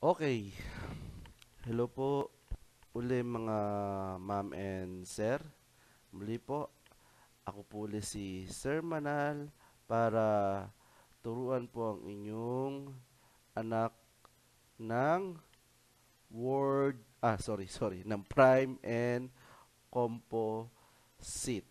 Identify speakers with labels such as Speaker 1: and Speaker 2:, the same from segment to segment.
Speaker 1: Okay. Hello po uli mga ma'am and sir. Muli po, ako po uli si Sir Manal para turuan po ang inyong anak ng word, ah sorry, sorry, ng prime and composite.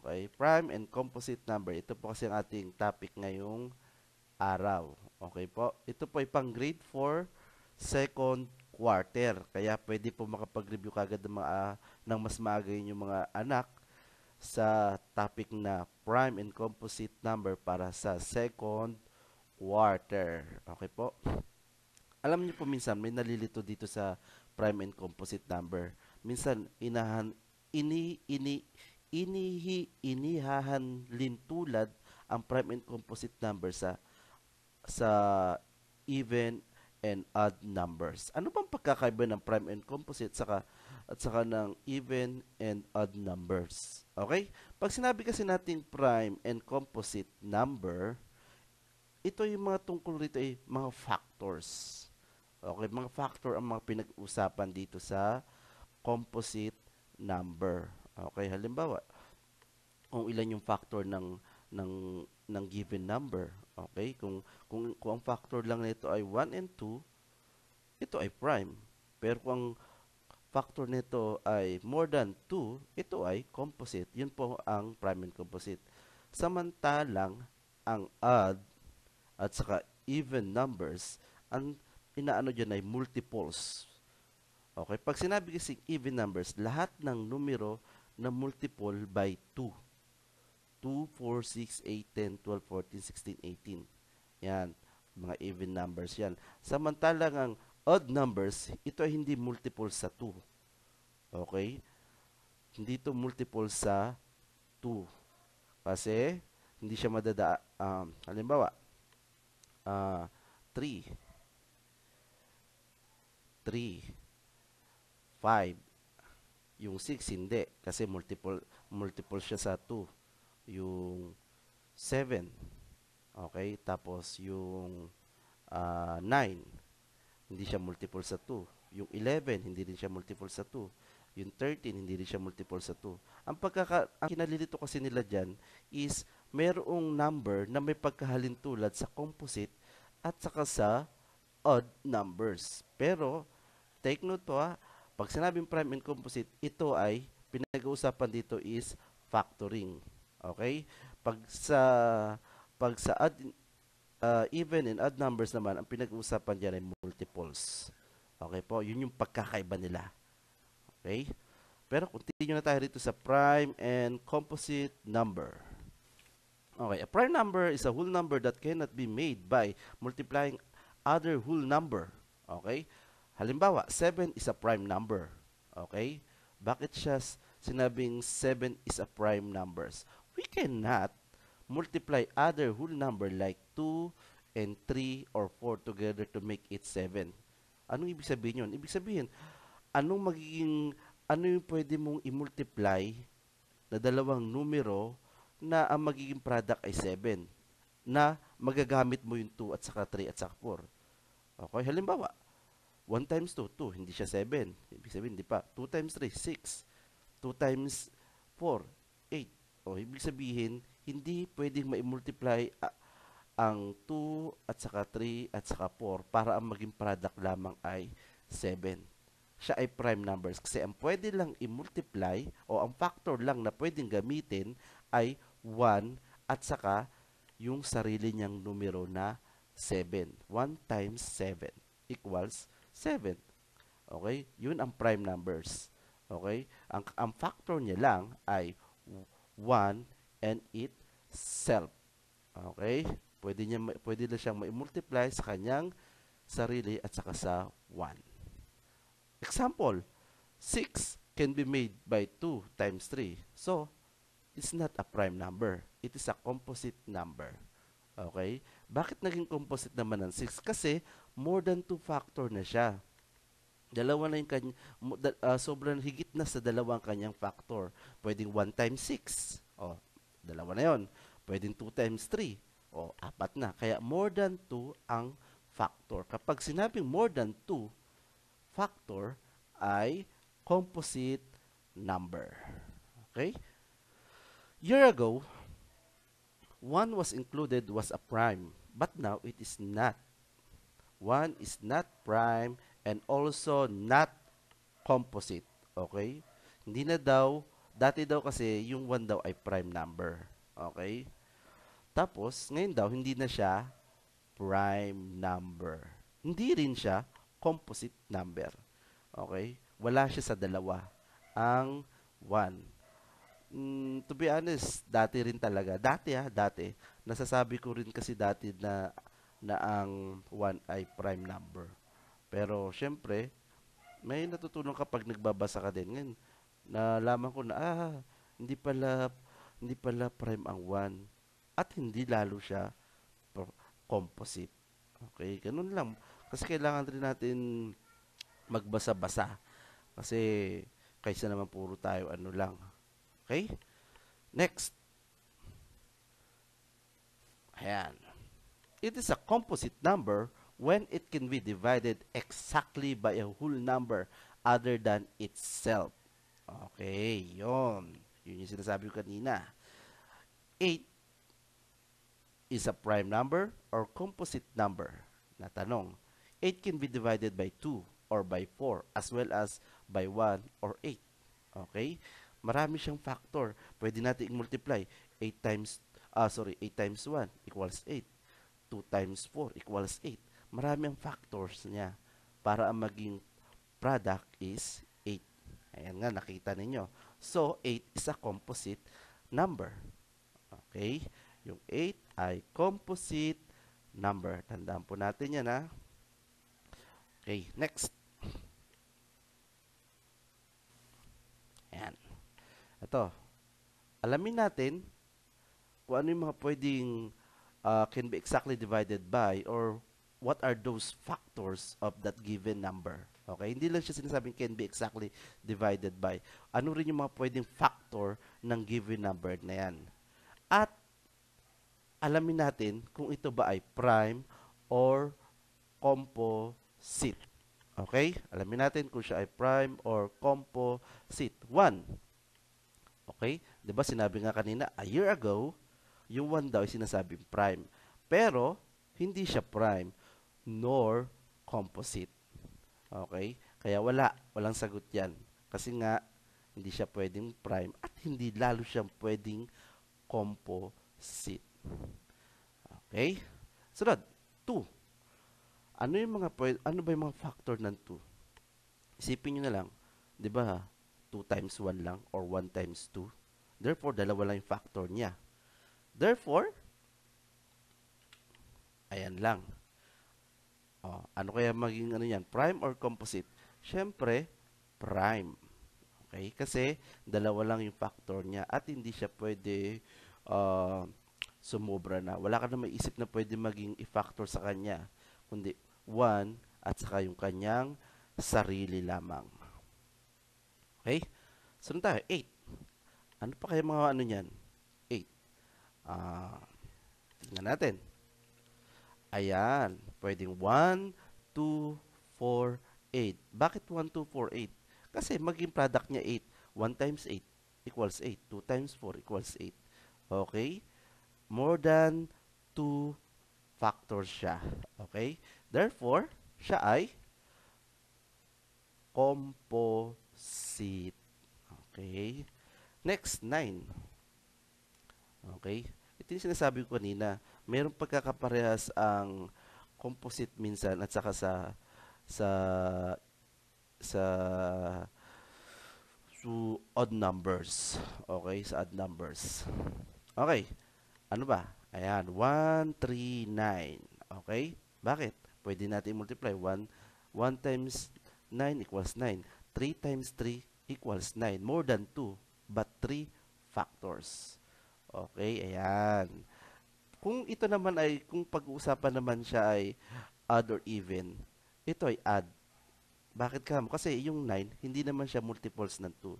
Speaker 1: Okay, prime and composite number. Ito po kasi ang ating topic ngayong araw. Okay po? Ito po ay pang grade 4, second quarter. Kaya pwede po makapag-review kagad ng, mga, ng mas maaga yung mga anak sa topic na prime and composite number para sa second quarter. Okay po? Alam niyo po minsan may nalilito dito sa prime and composite number. Minsan inahan ini ini inihi inihahan lintulad ang prime and composite number sa sa even and odd numbers. Ano bang pagkakaiba ng prime and composite saka at saka ng even and odd numbers? Okay? Pag sinabi kasi natin prime and composite number, ito yung mga tungkol dito ay mga factors. Okay, mga factor ang mga pinag-usapan dito sa composite number. Okay, halimbawa, kung ilan yung factor ng ng ng given number. Okay? Kung, kung, kung ang factor lang nito ay 1 and 2, ito ay prime. Pero kung ang factor nito ay more than 2, ito ay composite. Yun po ang prime and composite. Samantalang, ang odd at saka even numbers, ang inaano dyan ay multiples. Okay, pag sinabi kasi even numbers, lahat ng numero na multiple by 2. 2, 4, 6, 8, 10, 12, 14, 16, 18. Yan, mga even numbers yan. Samantalang ang odd numbers, ito ay hindi multiple sa 2. Okay? Hindi ito multiple sa 2. Kasi, hindi siya madada, um, halimbawa, uh, 3, 3, 5, yung 6 hindi kasi multiple multiple siya sa 2 yung 7. Okay? Tapos yung uh, ah, 9, hindi siya multiple sa 2. Yung 11, hindi din siya multiple sa 2. Yung 13, hindi din siya multiple sa 2. Ang, pagkaka ang kinalilito kasi nila dyan is merong number na may pagkahalintulad sa composite at saka sa odd numbers. Pero, take note po ha, ah, pag sinabing prime and composite, ito ay pinag-uusapan dito is factoring. Okay? Pag sa pag sa add, uh, ah, even and odd numbers naman, ang pinag-uusapan diyan ay multiples. Okay po? Yun yung pagkakaiba nila. Okay? Pero continue na tayo rito sa prime and composite number. Okay, a prime number is a whole number that cannot be made by multiplying other whole number. Okay? Halimbawa, 7 is a prime number. Okay? Bakit siya sinabing 7 is a prime numbers? we cannot multiply other whole number like 2 and 3 or 4 together to make it 7. Anong ibig sabihin yun? Ibig sabihin, anong magiging, ano yung pwede mong i-multiply na dalawang numero na ang magiging product ay 7 na magagamit mo yung 2 at saka 3 at saka 4. Okay, halimbawa, 1 times 2, 2, hindi siya 7. Ibig sabihin, hindi pa. 2 times 3, 6. 2 times 4, o, ibig sabihin, hindi pwedeng ma-multiply uh, ang 2 at saka 3 at saka 4 para ang maging product lamang ay 7. Siya ay prime numbers kasi ang pwede lang i-multiply o ang factor lang na pwedeng gamitin ay 1 at saka yung sarili niyang numero na 7. 1 times 7 equals 7. Okay? Yun ang prime numbers. Okay? Ang, ang factor niya lang ay 1 and itself. Okay? Pwede, niya, pwede na siyang multiply sa kanyang sarili at saka sa 1. Example, 6 can be made by 2 times 3. So, it's not a prime number. It is a composite number. Okay? Bakit naging composite naman ng 6? Kasi more than 2 factor na siya. Dalawa na yung kanya, uh, sobrang higit na sa dalawang kanyang factor. Pwedeng 1 times 6. O, dalawa na yon. Pwedeng 2 times 3. O, apat na. Kaya more than 2 ang factor. Kapag sinabing more than 2 factor ay composite number. Okay? Year ago, 1 was included was a prime, but now it is not. 1 is not prime and also not composite. Okay? Hindi na daw, dati daw kasi yung 1 daw ay prime number. Okay? Tapos, ngayon daw, hindi na siya prime number. Hindi rin siya composite number. Okay? Wala siya sa dalawa. Ang 1. Mm, to be honest, dati rin talaga. Dati ha, ah, dati. Nasasabi ko rin kasi dati na, na ang 1 ay prime number. Pero syempre, may natutunan kapag nagbabasa ka din. Ngayon, nalaman ko na, ah, hindi pala, hindi pala prime ang 1. At hindi lalo siya composite. Okay, ganun lang. Kasi kailangan rin natin magbasa-basa. Kasi kaysa naman puro tayo ano lang. Okay? Next. Ayan. It is a composite number when it can be divided exactly by a whole number other than itself. Okay, yon. Yun yung sinasabi ko kanina. 8 is a prime number or composite number. Na tanong, 8 can be divided by 2 or by 4 as well as by 1 or 8. Okay? Marami siyang factor. Pwede natin i-multiply. 8 times, ah, sorry, 8 times 1 equals 8. 2 times 4 equals 8 maraming factors niya para ang maging product is 8. Ayan nga, nakita ninyo. So, 8 is a composite number. Okay? Yung 8 ay composite number. Tandaan po natin yan, ha? Okay, next. Ayan. Ito. Alamin natin kung ano yung mga pwedeng uh, can be exactly divided by or what are those factors of that given number. Okay? Hindi lang siya sinasabing can be exactly divided by. Ano rin yung mga pwedeng factor ng given number na yan. At alamin natin kung ito ba ay prime or composite. Okay? Alamin natin kung siya ay prime or composite. 1. Okay? 'Di ba sinabi nga kanina a year ago, yung 1 daw ay sinasabing prime. Pero hindi siya prime nor composite. Okay? Kaya wala. Walang sagot yan. Kasi nga, hindi siya pwedeng prime at hindi lalo siyang pwedeng composite. Okay? Sunod, 2. Ano yung mga pwede, ano ba yung mga factor ng 2? Isipin niyo na lang, 'di ba? 2 times 1 lang or 1 times 2. Therefore, dalawa lang yung factor niya. Therefore, ayan lang. Ano kaya maging ano yan? Prime or composite? Siyempre, prime. Okay? Kasi dalawa lang yung factor niya at hindi siya pwede uh, sumobra na. Wala ka na maisip na pwede maging i-factor sa kanya. Kundi 1 at saka yung kanyang sarili lamang. Okay? Sunod so, tayo, 8. Ano pa kaya mga ano niyan? 8. Ah, uh, tingnan natin. Ayan. Pwedeng 1, 2, 4, 8. Bakit 1, 2, 4, 8? Kasi maging product niya 8. 1 times 8 equals 8. 2 times 4 equals 8. Okay? More than 2 factors siya. Okay? Therefore, siya ay composite. Okay? Next, 9. Okay? Ito yung sinasabi ko kanina. Mayroong pagkakaparehas ang composite minsan at saka sa sa sa to odd numbers. Okay, sa odd numbers. Okay. Ano ba? Ayan, 139. Okay? Bakit? Pwede natin multiply 1 1 times 9 equals 9. 3 times 3 equals 9. More than 2, but 3 factors. Okay, ayan. Kung ito naman ay, kung pag-uusapan naman siya ay odd or even, ito ay odd. Bakit ka? Kasi yung 9, hindi naman siya multiples ng 2.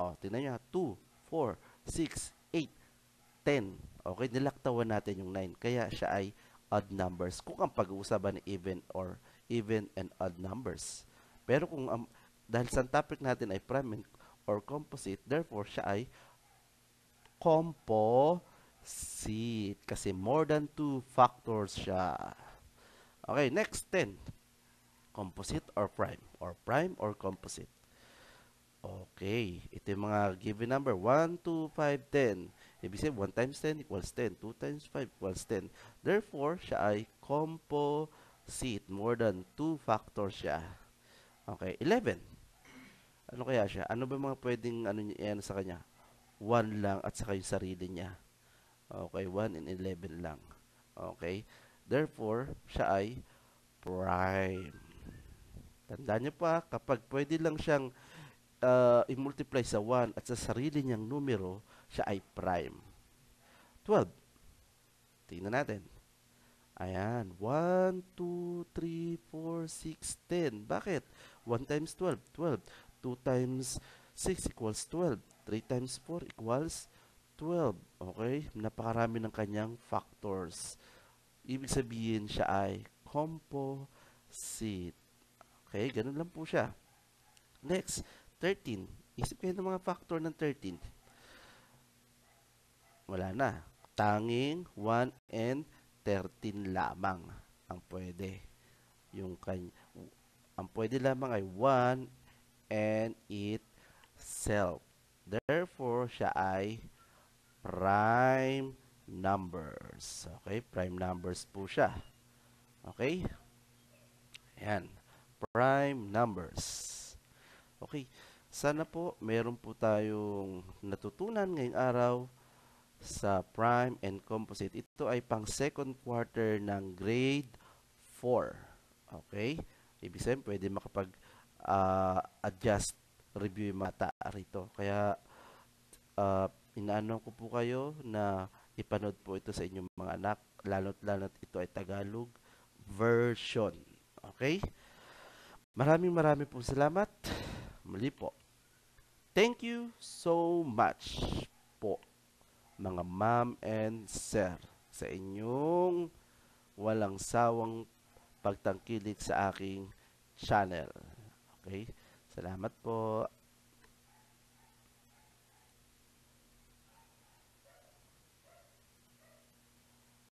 Speaker 1: O, tingnan niya, 2, 4, 6, 8, 10. Okay, nilaktawan natin yung 9. Kaya siya ay odd numbers. Kung ang pag-uusapan ng even or even and odd numbers. Pero kung um, dahil sa topic natin ay prime or composite, therefore siya ay composite seat kasi more than two factors siya. Okay, next 10. Composite or prime? Or prime or composite? Okay, ito yung mga given number. 1, 2, 5, 10. Ibig sabihin, 1 times 10 equals 10. 2 times 5 equals 10. Therefore, siya ay composite. More than two factors siya. Okay, 11. Ano kaya siya? Ano ba mga pwedeng ano, ano sa kanya? 1 lang at saka yung sarili niya. Okay, 1 and 11 lang. Okay? Therefore, siya ay prime. Tandaan niyo pa, kapag pwede lang siyang uh, i-multiply sa 1 at sa sarili niyang numero, siya ay prime. 12. Tingnan natin. Ayan. 1, 2, 3, 4, 6, 10. Bakit? 1 times 12, 12. 2 times 6 equals 12. 3 times 4 equals 12. 12. Okay? Napakarami ng kanyang factors. Ibig sabihin siya ay composite. Okay? Ganun lang po siya. Next, 13. Isip kayo ng mga factor ng 13. Wala na. Tanging 1 and 13 lamang ang pwede. Yung kanya, ang pwede lamang ay 1 and itself. Therefore, siya ay prime numbers. Okay, prime numbers po siya. Okay? Ayan, prime numbers. Okay, sana po meron po tayong natutunan ngayong araw sa prime and composite. Ito ay pang second quarter ng grade 4. Okay? Ibig sabihin, pwede makapag-adjust ah, uh, review yung mata rito. Kaya, uh, inaano ko po kayo na ipanood po ito sa inyong mga anak, lalo't lalo't ito ay Tagalog version. Okay? Maraming maraming po salamat. Muli po. Thank you so much po mga ma'am and sir sa inyong walang sawang pagtangkilik sa aking channel. Okay? Salamat po.